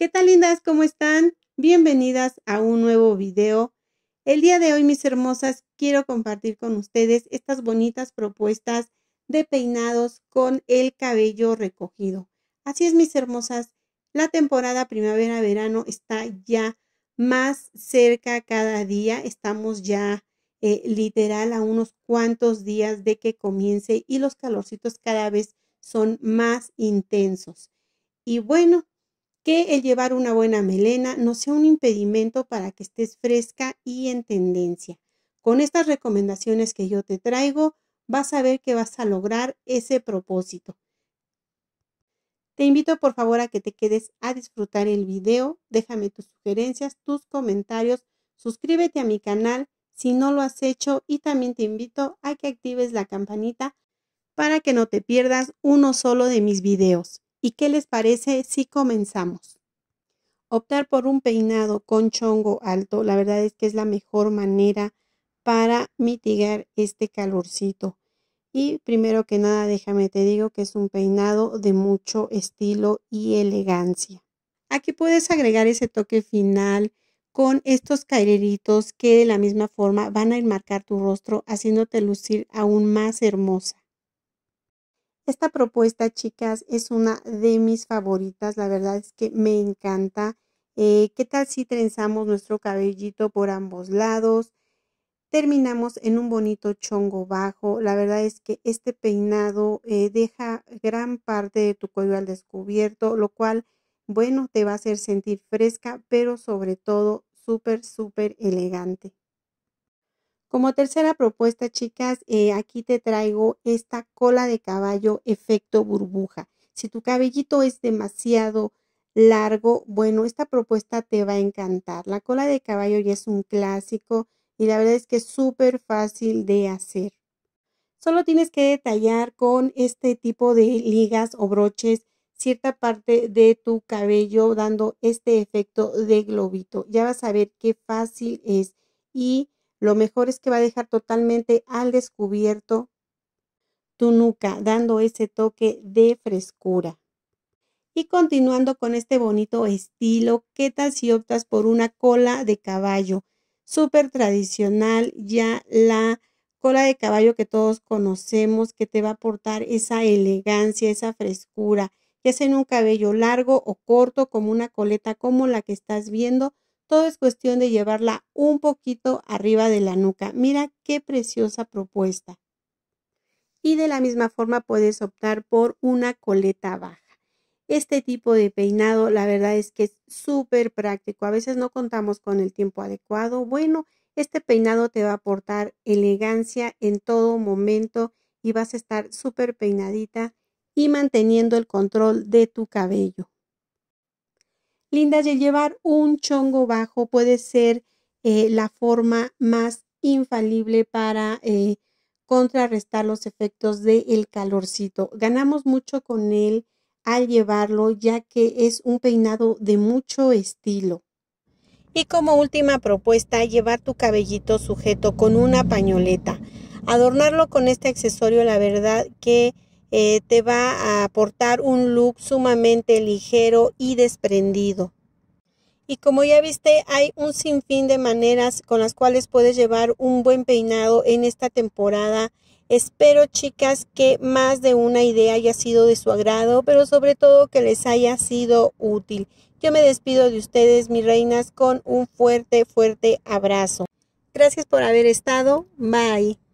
¿Qué tal lindas? ¿Cómo están? Bienvenidas a un nuevo video. El día de hoy, mis hermosas, quiero compartir con ustedes estas bonitas propuestas de peinados con el cabello recogido. Así es, mis hermosas, la temporada primavera-verano está ya más cerca cada día. Estamos ya eh, literal a unos cuantos días de que comience y los calorcitos cada vez son más intensos. Y bueno, que el llevar una buena melena no sea un impedimento para que estés fresca y en tendencia. Con estas recomendaciones que yo te traigo, vas a ver que vas a lograr ese propósito. Te invito por favor a que te quedes a disfrutar el video, déjame tus sugerencias, tus comentarios, suscríbete a mi canal si no lo has hecho y también te invito a que actives la campanita para que no te pierdas uno solo de mis videos. ¿Y qué les parece si comenzamos? Optar por un peinado con chongo alto, la verdad es que es la mejor manera para mitigar este calorcito. Y primero que nada, déjame te digo que es un peinado de mucho estilo y elegancia. Aquí puedes agregar ese toque final con estos caireritos que de la misma forma van a enmarcar tu rostro haciéndote lucir aún más hermosa. Esta propuesta, chicas, es una de mis favoritas. La verdad es que me encanta. Eh, ¿Qué tal si trenzamos nuestro cabellito por ambos lados? Terminamos en un bonito chongo bajo. La verdad es que este peinado eh, deja gran parte de tu cuello al descubierto, lo cual, bueno, te va a hacer sentir fresca, pero sobre todo súper, súper elegante. Como tercera propuesta, chicas, eh, aquí te traigo esta cola de caballo efecto burbuja. Si tu cabellito es demasiado largo, bueno, esta propuesta te va a encantar. La cola de caballo ya es un clásico y la verdad es que es súper fácil de hacer. Solo tienes que detallar con este tipo de ligas o broches cierta parte de tu cabello dando este efecto de globito. Ya vas a ver qué fácil es y lo mejor es que va a dejar totalmente al descubierto tu nuca, dando ese toque de frescura. Y continuando con este bonito estilo, ¿qué tal si optas por una cola de caballo? Súper tradicional, ya la cola de caballo que todos conocemos, que te va a aportar esa elegancia, esa frescura, ya sea en un cabello largo o corto, como una coleta como la que estás viendo, todo es cuestión de llevarla un poquito arriba de la nuca. Mira qué preciosa propuesta. Y de la misma forma puedes optar por una coleta baja. Este tipo de peinado, la verdad es que es súper práctico. A veces no contamos con el tiempo adecuado. Bueno, este peinado te va a aportar elegancia en todo momento y vas a estar súper peinadita y manteniendo el control de tu cabello. Linda, de llevar un chongo bajo puede ser eh, la forma más infalible para eh, contrarrestar los efectos del calorcito. Ganamos mucho con él al llevarlo ya que es un peinado de mucho estilo. Y como última propuesta, llevar tu cabellito sujeto con una pañoleta. Adornarlo con este accesorio, la verdad que eh, te va a aportar un look sumamente ligero y desprendido. Y como ya viste, hay un sinfín de maneras con las cuales puedes llevar un buen peinado en esta temporada. Espero, chicas, que más de una idea haya sido de su agrado, pero sobre todo que les haya sido útil. Yo me despido de ustedes, mis reinas, con un fuerte, fuerte abrazo. Gracias por haber estado. Bye.